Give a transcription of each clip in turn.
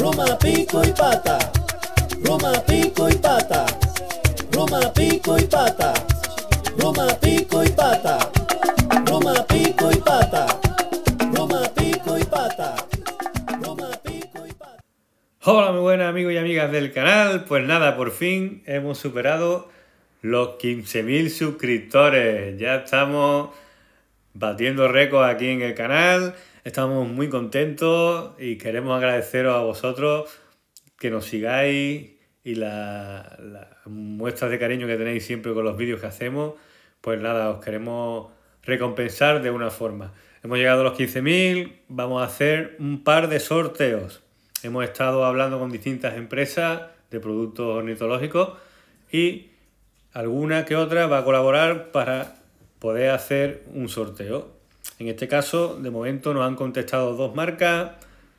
Roma, pico y pata. Roma, pico y pata. Roma, pico y pata. Roma, pico y pata. Roma, pico y pata. Roma, pico y pata. Roma, pico y pata. Hola, muy buenas amigos y amigas del canal. Pues nada, por fin hemos superado los 15.000 suscriptores. Ya estamos batiendo récord aquí en el canal. Estamos muy contentos y queremos agradeceros a vosotros que nos sigáis y las muestras de cariño que tenéis siempre con los vídeos que hacemos. Pues nada, os queremos recompensar de una forma. Hemos llegado a los 15.000, vamos a hacer un par de sorteos. Hemos estado hablando con distintas empresas de productos ornitológicos y alguna que otra va a colaborar para poder hacer un sorteo. En este caso, de momento nos han contestado dos marcas.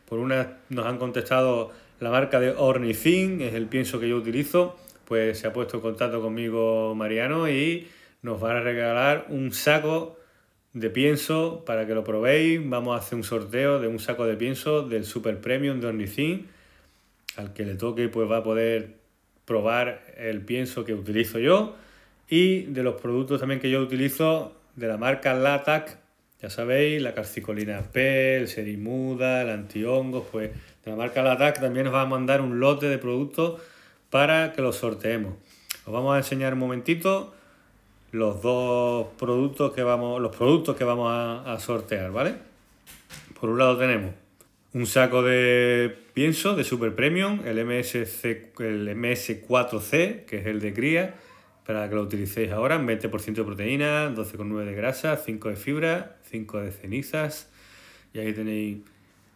Por una nos han contestado la marca de Ornithin, es el pienso que yo utilizo. Pues se ha puesto en contacto conmigo Mariano y nos va a regalar un saco de pienso para que lo probéis. Vamos a hacer un sorteo de un saco de pienso del Super Premium de Ornithin. Al que le toque pues va a poder probar el pienso que utilizo yo y de los productos también que yo utilizo de la marca Latac, ya sabéis, la calcicolina P, el serimuda, el antihongos, pues de la marca Latac también nos va a mandar un lote de productos para que los sorteemos. Os vamos a enseñar un momentito los dos productos que vamos, los productos que vamos a, sortear, ¿vale? Por un lado tenemos un saco de pienso de Super Premium, el, MSC, el MS4C, que es el de cría, para que lo utilicéis ahora, 20% de proteína, 12,9 de grasa, 5 de fibra, 5 de cenizas. Y ahí tenéis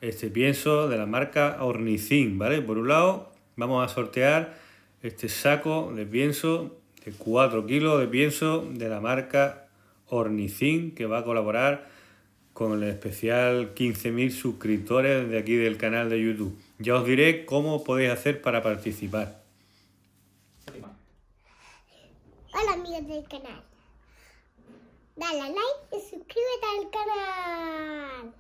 este pienso de la marca Ornicin, ¿vale? Por un lado, vamos a sortear este saco de pienso de 4 kilos de pienso de la marca Ornicin, que va a colaborar con el especial 15.000 suscriptores de aquí del canal de YouTube. Ya os diré cómo podéis hacer para participar. del canal. Dale like y suscríbete al canal.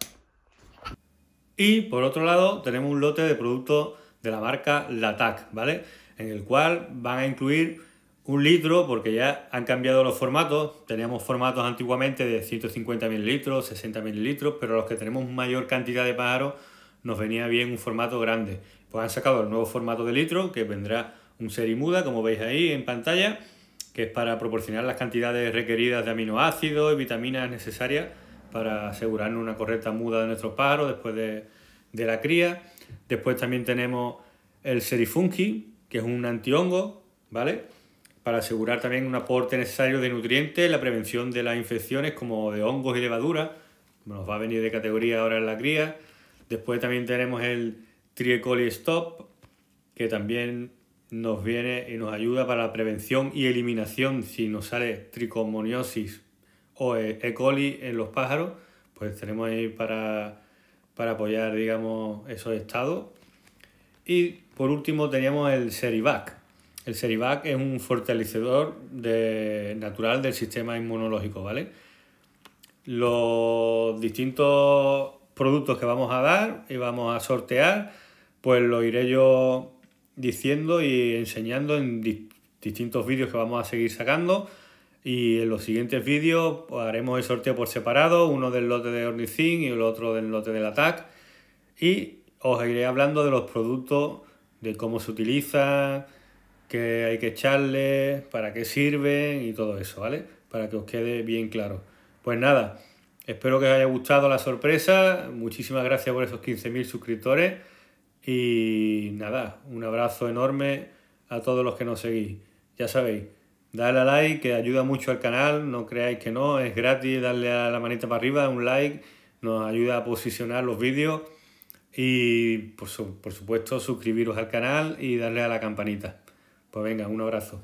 Y por otro lado tenemos un lote de productos de la marca Latac, ¿vale? En el cual van a incluir un litro, porque ya han cambiado los formatos. Teníamos formatos antiguamente de 150 mililitros, 60 mililitros, pero los que tenemos mayor cantidad de pájaros nos venía bien un formato grande. Pues han sacado el nuevo formato de litro, que vendrá un muda como veis ahí en pantalla, que es para proporcionar las cantidades requeridas de aminoácidos y vitaminas necesarias para asegurarnos una correcta muda de nuestro paro después de, la cría. Después también tenemos el serifungi, que es un antihongo, ¿vale? Para asegurar también un aporte necesario de nutrientes, la prevención de las infecciones como de hongos y levaduras, nos va a venir de categoría ahora en la cría. Después también tenemos el Triecoli Stop, que también nos viene y nos ayuda para la prevención y eliminación si nos sale tricomoniosis o e, e. coli en los pájaros, pues tenemos ahí para, para apoyar, digamos, esos estados. Y por último teníamos el Serivac. El Serivac es un fortalecedor de, natural del sistema inmunológico, ¿vale? Los distintos productos que vamos a dar y vamos a sortear, pues lo iré yo diciendo y enseñando en distintos vídeos que vamos a seguir sacando. Y en los siguientes vídeos pues, haremos el sorteo por separado, uno del lote de Ornithin y el otro del lote del Atac. Y os iré hablando de los productos, de cómo se utilizan, qué hay que echarle, para qué sirven y todo eso, ¿vale? Para que os quede bien claro. Pues nada, espero que os haya gustado la sorpresa. Muchísimas gracias por esos 15.000 suscriptores. Y nada, un abrazo enorme a todos los que nos seguís. Ya sabéis, dale a like, que ayuda mucho al canal, no creáis que no, es gratis, darle a la manita para arriba, un like, nos ayuda a posicionar los vídeos. Y por, por supuesto, suscribiros al canal y darle a la campanita. Pues venga, un abrazo.